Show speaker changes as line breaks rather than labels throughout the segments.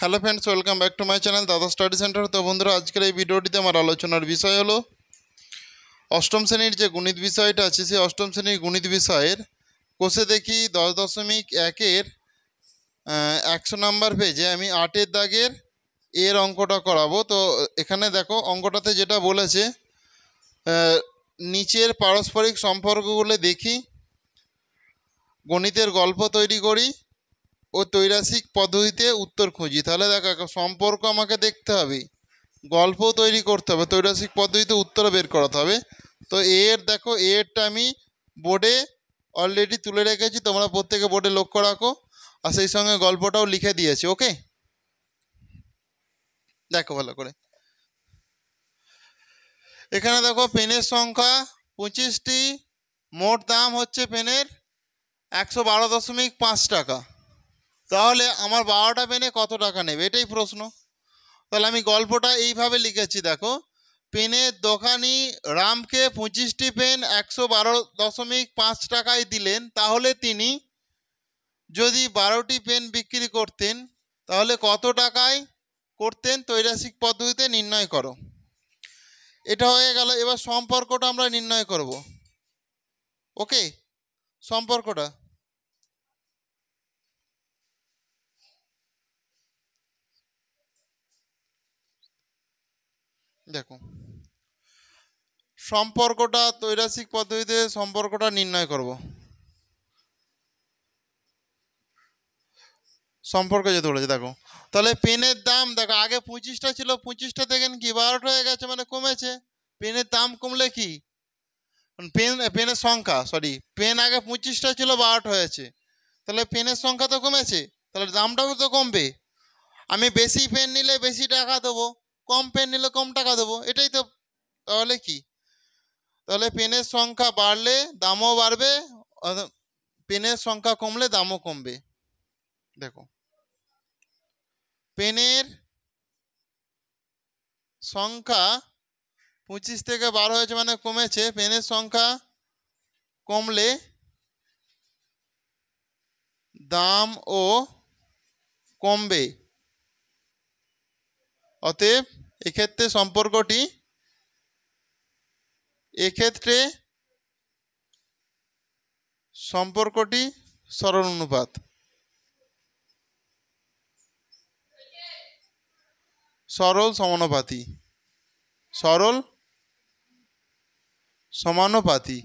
hello friends welcome back to my channel Dada study centre তো বন্ধুরা আজকের এই ভিডিওটিতে আমার আলোচনার বিষয় হলো অষ্টম শ্রেণীর যে গণিত বিষয়টা আছে সেই অষ্টম শ্রেণীর গণিত বিষয়ের কোষে দেখি দশ দশমিক একের একশো নাম্বার পেজে আমি আটের দাগের এর অঙ্কটা করাবো তো এখানে দেখো অঙ্কটাতে যেটা বলেছে নিচের পারস্পরিক সম্পর্কগুলো দেখি গণিতের গল্প তৈরি করি ও তৈরাসিক পদ্ধতিতে উত্তর খুঁজি তাহলে দেখো সম্পর্ক আমাকে দেখতে হবে গল্পও তৈরি করতে হবে তৈরাসিক পদ্ধতিতে উত্তর বের করাতে হবে তো এর দেখো এরটা আমি বোর্ডে অলরেডি তুলে রেখেছি তোমরা প্রত্যেকে বোর্ডে লক্ষ্য রাখো আর সেই সঙ্গে গল্পটাও লিখে দিয়েছি ওকে দেখো ভালো করে এখানে দেখো পেনের সংখ্যা পঁচিশটি মোট দাম হচ্ছে পেনের একশো বারো দশমিক পাঁচ টাকা তাহলে আমার বারোটা পেনে কত টাকা নেবে এটাই প্রশ্ন তাহলে আমি গল্পটা এইভাবে লিখেছি দেখো পেনের দোকানি রামকে পঁচিশটি পেন একশো বারো দশমিক পাঁচ টাকায় দিলেন তাহলে তিনি যদি বারোটি পেন বিক্রি করতেন তাহলে কত টাকায় করতেন তৈরাসিক পদ্ধতিতে নির্ণয় করো এটা হয়ে গেল এবার সম্পর্কটা আমরা নির্ণয় করব ওকে সম্পর্কটা দেখো সম্পর্কটা তৈরাসিক পদ্ধতিতে সম্পর্কটা নির্ণয় করব সম্পর্ক যেতে বলেছে দেখো তাহলে পেনের দাম দেখো আগে পঁচিশটা ছিল পঁচিশটা দেখেন কি বারোটা হয়ে গেছে মানে কমেছে পেনের দাম কমলে কি পেন পেনের সংখ্যা সরি পেন আগে পঁচিশটা ছিল বারোটা হয়েছে তাহলে পেনের সংখ্যা তো কমেছে তাহলে দামটাও তো কমবে আমি বেশি পেন নিলে বেশি টাকা দেবো কম পেন নিলে কম টাকা দেবো এটাই তো তাহলে কি তাহলে পেনের সংখ্যা বাড়লে দামও বাড়বে পেনের সংখ্যা কমলে দামও কমবে দেখো পেনের সংখ্যা পঁচিশ থেকে বারো হয়েছে মানে কমেছে পেনের সংখ্যা কমলে দাম ও কমবে অতএব এক্ষেত্রে সম্পর্কটি এক্ষেত্রে সম্পর্কটি সরল অনুপাত সরল সমানুপাতি সরল সমানুপাতি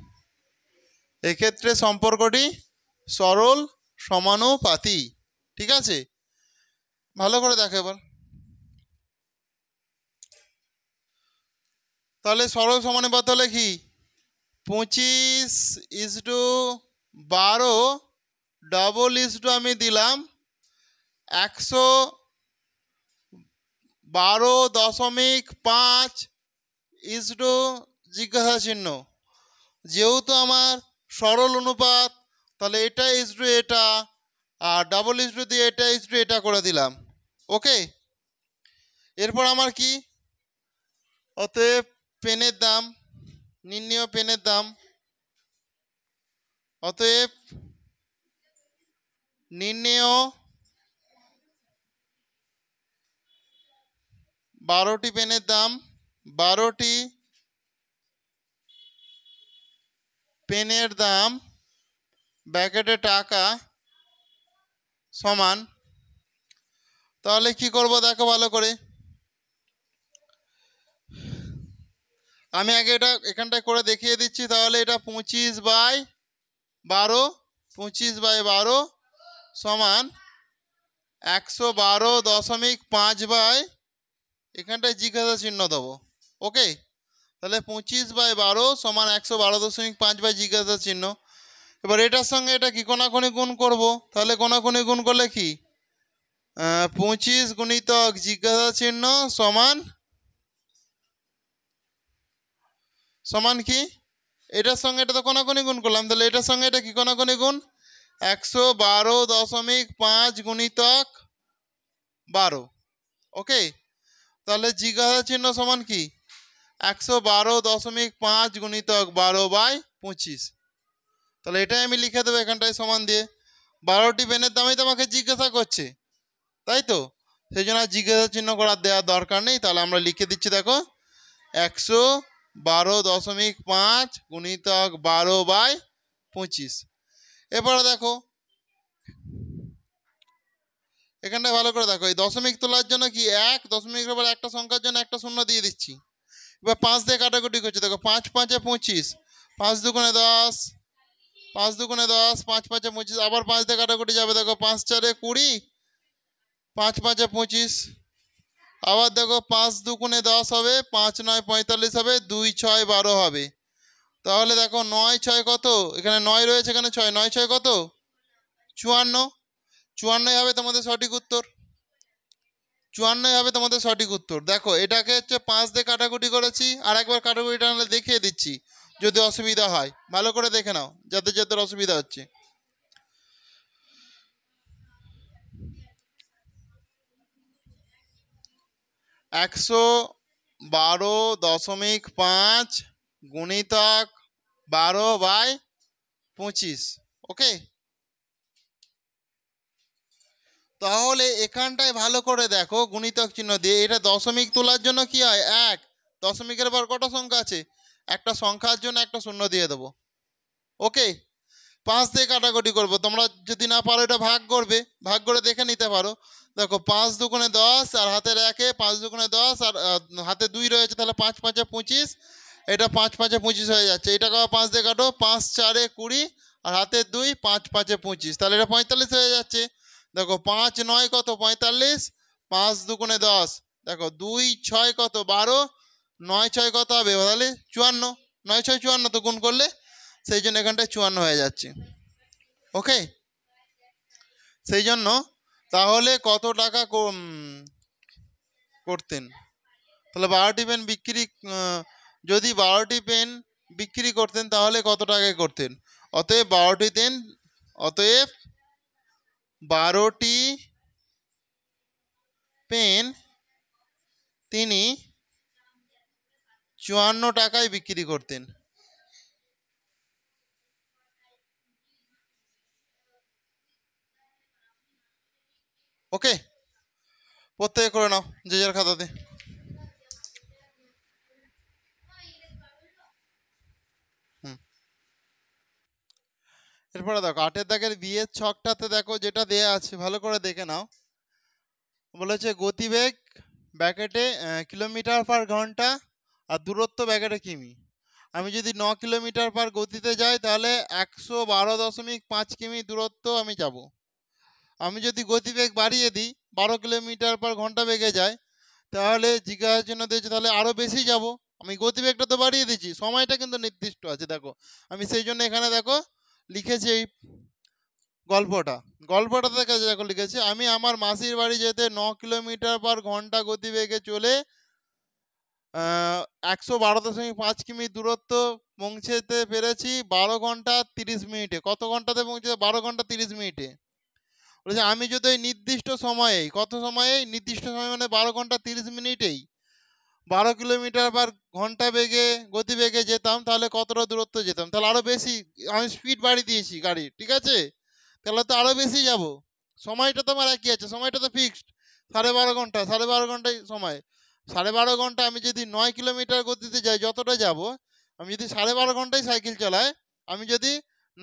এক্ষেত্রে সম্পর্কটি সরল সমানুপাতি ঠিক আছে ভালো করে দেখো এবার তাহলে সরল সমানুপাত হলে কি পঁচিশ ইস টু বারো ডবল ইস টু আমি দিলাম একশো বারো দশমিক পাঁচ ইস টু জিজ্ঞাসা চিহ্ন যেহেতু আমার সরল অনুপাত তাহলে এটা ইস টু এটা আর ডাবল ইস টু দিয়ে এটা ইস টু এটা করে দিলাম ওকে এরপর আমার কি অতএব পেনের দাম নির্ণীয় পেনের দাম অতএব নির্ণেয় বারোটি পেনের দাম বারোটি পেনের দাম ব্যাকেটে টাকা সমান তাহলে কি করব দেখো ভালো করে আমি আগে এটা এখানটায় করে দেখিয়ে দিচ্ছি তাহলে এটা পঁচিশ বাই বারো পঁচিশ বাই বারো সমান একশো বারো দশমিক পাঁচ বাই এখানটায় জিজ্ঞাসা চিহ্ন দেবো ওকে তাহলে পঁচিশ বাই বারো সমান একশো বারো দশমিক পাঁচ বাই জিজ্ঞাসা চিহ্ন এবার এটার সঙ্গে এটা কি কোনাকোনি গুণ করব তাহলে কোনাকোনি গুণ করলে কি পঁচিশ গুণিতক জিজ্ঞাসা চিহ্ন সমান সমান কি এটার সঙ্গে এটা তো কোনাকোনি গুণ করলাম তাহলে এটার সঙ্গে এটা কি কোনাকোনি গুণ একশো বারো দশমিক পাঁচ গুণিতক বারো ওকে তাহলে জিজ্ঞাসা চিহ্ন সমান কি একশো বারো দশমিক পাঁচ গুণিতক বারো বাই পঁচিশ তাহলে এটাই আমি লিখে দেবো এখানটায় সমান দিয়ে বারোটি পেনের দামই তোমাকে জিজ্ঞাসা করছে তাই তো সেই জন্য জিজ্ঞাসা চিহ্ন করার দেওয়ার দরকার নেই তাহলে আমরা লিখে দিচ্ছি দেখো একশো বারো দশমিক পাঁচ গুণিতক বারো বাই পঁচিশ এরপরে দেখো এখানটা ভালো করে দেখো এই দশমিক তোলার জন্য কি এক দশমিকের উপর একটা সংখ্যার জন্য একটা শূন্য দিয়ে দিচ্ছি এবার পাঁচ দিয়ে কাটাকুটি করছি দেখো পাঁচ পাঁচে পঁচিশ পাঁচ দুগুণে দশ পাঁচ দুগুণে দশ পাঁচ পাঁচে পঁচিশ আবার পাঁচ দিয়ে কাটাকুটি যাবে দেখো পাঁচ চারে কুড়ি পাঁচ পাঁচে পঁচিশ আবার দেখো পাঁচ দুগুণে দশ হবে পাঁচ নয় পঁয়তাল্লিশ হবে দুই ছয় বারো হবে তাহলে দেখো নয় ছয় কত এখানে নয় রয়েছে এখানে ছয় নয় ছয় কত চুয়ান্ন চুয়ান্নই হবে তোমাদের সঠিক উত্তর চুয়ান্নই হবে তোমাদের সঠিক উত্তর দেখো এটাকে হচ্ছে পাঁচ দিয়ে কাটাকুটি করেছি আর একবার কাটাকুটি টানলে দেখিয়ে দিচ্ছি যদি অসুবিধা হয় ভালো করে দেখে নাও যাদের যাদের অসুবিধা হচ্ছে একশো বারো দশমিক পাঁচ গুণিতক বারো বাই পঁচিশ ওকে তাহলে এখানটায় ভালো করে দেখো গুণিতক চিহ্ন দিয়ে এটা দশমিক তোলার জন্য কি হয় এক দশমিকের পর কটা সংখ্যা আছে একটা সংখ্যার জন্য একটা শূন্য দিয়ে দেবো ওকে পাঁচ দিয়ে কাটাকুটি করব তোমরা যদি না পারো এটা ভাগ করবে ভাগ করে দেখে নিতে পারো দেখো পাঁচ দুকোনে দশ আর হাতের একে পাঁচ দুগুণে দশ আর হাতে দুই রয়েছে তাহলে পাঁচ পাঁচে পঁচিশ এটা পাঁচ পাঁচে পঁচিশ হয়ে যাচ্ছে এটা কবে পাঁচ দিয়ে কাটো পাঁচ চারে কুড়ি আর হাতে দুই পাঁচ পাঁচে পঁচিশ তাহলে এটা পঁয়তাল্লিশ হয়ে যাচ্ছে দেখো পাঁচ নয় কত পঁয়তাল্লিশ পাঁচ দুকোনে দশ দেখো দুই ছয় কত বারো নয় ছয় কত হবে তাহলে চুয়ান্ন নয় ছয় চুয়ান্ন তো গুণ করলে সেই জন্য এখানটায় চুয়ান্ন হয়ে যাচ্ছে ওকে সেই জন্য তাহলে কত টাকা করতেন তাহলে বারোটি পেন বিক্রি যদি বারোটি পেন বিক্রি করতেন তাহলে কত টাকায় করতেন অতএব বারোটি পেন অতএব বারোটি পেন তিনি চুয়ান্ন টাকায় বিক্রি করতেন ওকে প্রত্যেকে করে নাও যে যার খাতাতে এরপরে দেখো আটের দাগের বিয়ের ছকটাতে দেখো যেটা দেয়া আছে ভালো করে দেখে নাও বলেছে গতিবেগ ব্যাকেটে কিলোমিটার পার ঘন্টা আর দূরত্ব ব্যাকেটে কিমি আমি যদি ন কিলোমিটার পার গতিতে যাই তাহলে একশো বারো দশমিক পাঁচ কিমি দূরত্ব আমি যাব আমি যদি গতিবেগ বাড়িয়ে দিই বারো কিলোমিটার পার ঘন্টা বেগে যায় তাহলে জিজ্ঞাসার জন্য দিয়েছে তাহলে আরও বেশি যাব আমি গতিবেগটা তো বাড়িয়ে দিচ্ছি সময়টা কিন্তু নির্দিষ্ট আছে দেখো আমি সেই জন্য এখানে দেখো লিখেছি এই গল্পটা গল্পটা থেকে দেখো লিখেছি আমি আমার মাসির বাড়ি যেতে ন কিলোমিটার পার ঘন্টা গতিবেগে চলে একশো বারো দশমিক পাঁচ কিমি দূরত্ব পৌঁছেতে পেরেছি বারো ঘন্টা তিরিশ মিনিটে কত ঘন্টাতে পৌঁছেছে বারো ঘন্টা তিরিশ মিনিটে বলেছে আমি যদি ওই নির্দিষ্ট সময়ে কত সময়ে নির্দিষ্ট সময় মানে বারো ঘন্টা তিরিশ মিনিটেই বারো কিলোমিটার বা ঘন্টা বেগে গতিবেগে যেতাম তাহলে কতটা দূরত্ব যেতাম তাহলে আরও বেশি আমি স্পিড বাড়িয়ে দিয়েছি গাড়ির ঠিক আছে তাহলে তো আরও বেশি যাব সময়টা তো আমার একই আছে সময়টা তো ফিক্সড সাড়ে বারো ঘন্টা সাড়ে বারো ঘন্টায় সময় সাড়ে বারো ঘন্টা আমি যদি নয় কিলোমিটার গতিতে যাই যতটা যাব আমি যদি সাড়ে বারো ঘন্টায় সাইকেল চালাই আমি যদি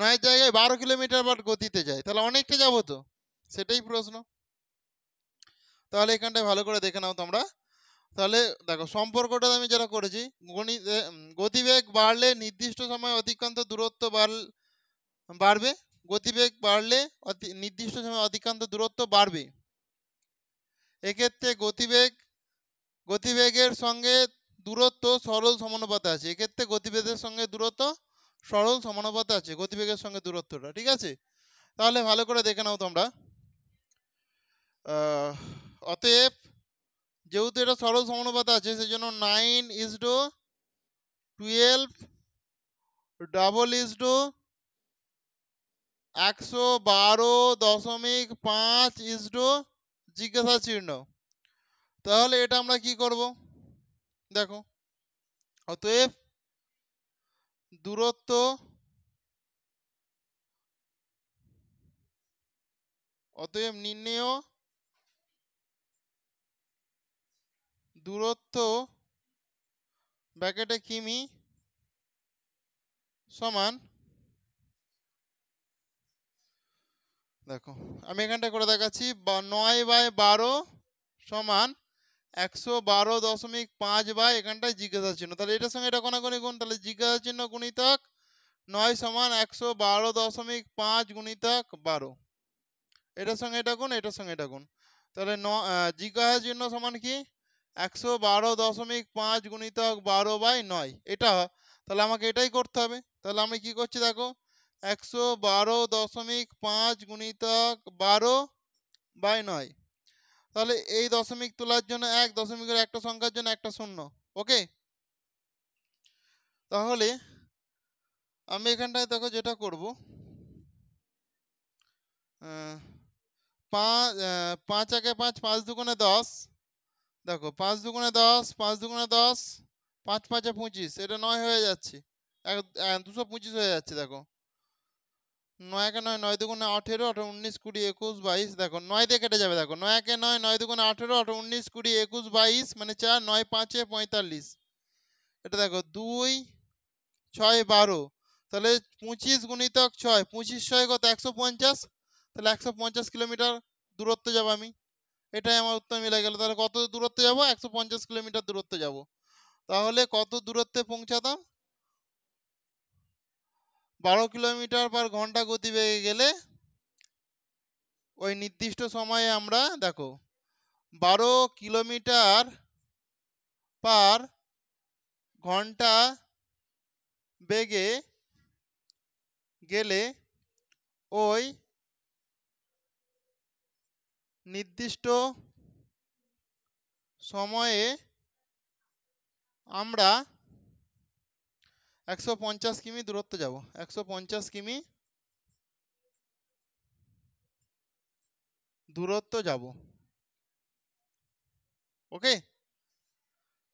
নয় জায়গায় বারো কিলোমিটার পার গতিতে যাই তাহলে অনেকটা যাবো তো সেটাই প্রশ্ন তাহলে এখানটায় ভালো করে দেখে নাও তোমরা তাহলে দেখো সম্পর্কটা আমি যারা করেছি গণিত গতিবেগ বাড়লে নির্দিষ্ট সময় অতিক্রান্ত দূরত্ব বাড়বে গতিবেগ বাড়লে নির্দিষ্ট সময় অতিক্রান্ত দূরত্ব বাড়বে এক্ষেত্রে গতিবেগ গতিবেগের সঙ্গে দূরত্ব সরল সমানুপাতে আছে এক্ষেত্রে গতিবেগের সঙ্গে দূরত্ব সরল সমানুপাতে আছে গতিবেগের সঙ্গে দূরত্বটা ঠিক আছে তাহলে ভালো করে দেখে নাও তোমরা অতএব যেহেতু এটা সরল সমানুপাত আছে সেই জন্য nine is to twelve double is to একশো বারো দশমিক পাঁচ ইজ ডো জিজ্ঞাসা চিহ্ন তাহলে এটা আমরা কি করব দেখো অতএব দূরত্ব অতএব নির্ণয় দূরত্ব ব্যাকেটে কিমি সমান দেখো আমি এখানটা করে দেখাচ্ছি নয় বাই বারো সমান একশো বারো দশমিক পাঁচ বাই এখানটায় জিজ্ঞাসা চিহ্ন তাহলে এটার সঙ্গে এটা কোনাগুনি গুণ তাহলে জিজ্ঞাসা চিহ্ন গুণিতক নয় সমান একশো বারো দশমিক পাঁচ গুণিতক বারো এটার সঙ্গে এটা গুণ এটার সঙ্গে এটা গুণ তাহলে ন জিজ্ঞাসা চিহ্ন সমান কি একশো বারো দশমিক পাঁচ গুণিতক বারো বাই নয় এটা তাহলে আমাকে এটাই করতে হবে তাহলে আমি কি করছি দেখো একশো বারো দশমিক পাঁচ গুণিতক বারো বাই নয় তাহলে এই দশমিক তোলার জন্য এক দশমিকের একটা সংখ্যার জন্য একটা শূন্য ওকে তাহলে আমি এখানটায় দেখো যেটা করব পাঁচ পাঁচ একে পাঁচ পাঁচ দুগুণে দশ দেখো পাঁচ দুগুণে দশ পাঁচ দুগুণে দশ পাঁচ পাঁচে পঁচিশ এটা নয় হয়ে যাচ্ছে এক দুশো পঁচিশ হয়ে যাচ্ছে দেখো নয় একে নয় নয় দুগুণে আঠেরো আঠারো উনিশ কুড়ি একুশ বাইশ দেখো নয় দিয়ে কেটে যাবে দেখো নয় একে নয় নয় দুগুণে আঠেরো আঠারো উনিশ কুড়ি একুশ বাইশ মানে চার নয় পাঁচে পঁয়তাল্লিশ এটা দেখো দুই ছয় বারো তাহলে পঁচিশ গুণিতক ছয় পঁচিশ ছয় কত একশো পঞ্চাশ তাহলে একশো পঞ্চাশ কিলোমিটার দূরত্ব যাবো আমি এটাই আমার উত্তর মিলে গেল তাহলে কত দূরত্বে যাব একশো পঞ্চাশ কিলোমিটার দূরত্বে যাব তাহলে কত দূরত্বে পৌঁছাতাম বারো কিলোমিটার পার ঘন্টা গতিবেগে গেলে ওই নির্দিষ্ট সময়ে আমরা দেখো বারো কিলোমিটার পার ঘন্টা বেগে গেলে ওই নির্দিষ্ট সময়ে আমরা একশো পঞ্চাশ কিমি দূরত্ব যাব একশো পঞ্চাশ কিমি দূরত্ব যাব ওকে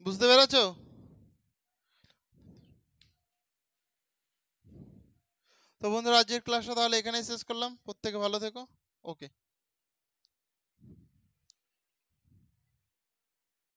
বুঝতে পেরেছ তো বন্ধুরা আজকের ক্লাসটা তাহলে এখানেই শেষ করলাম প্রত্যেকে ভালো থেকো ওকে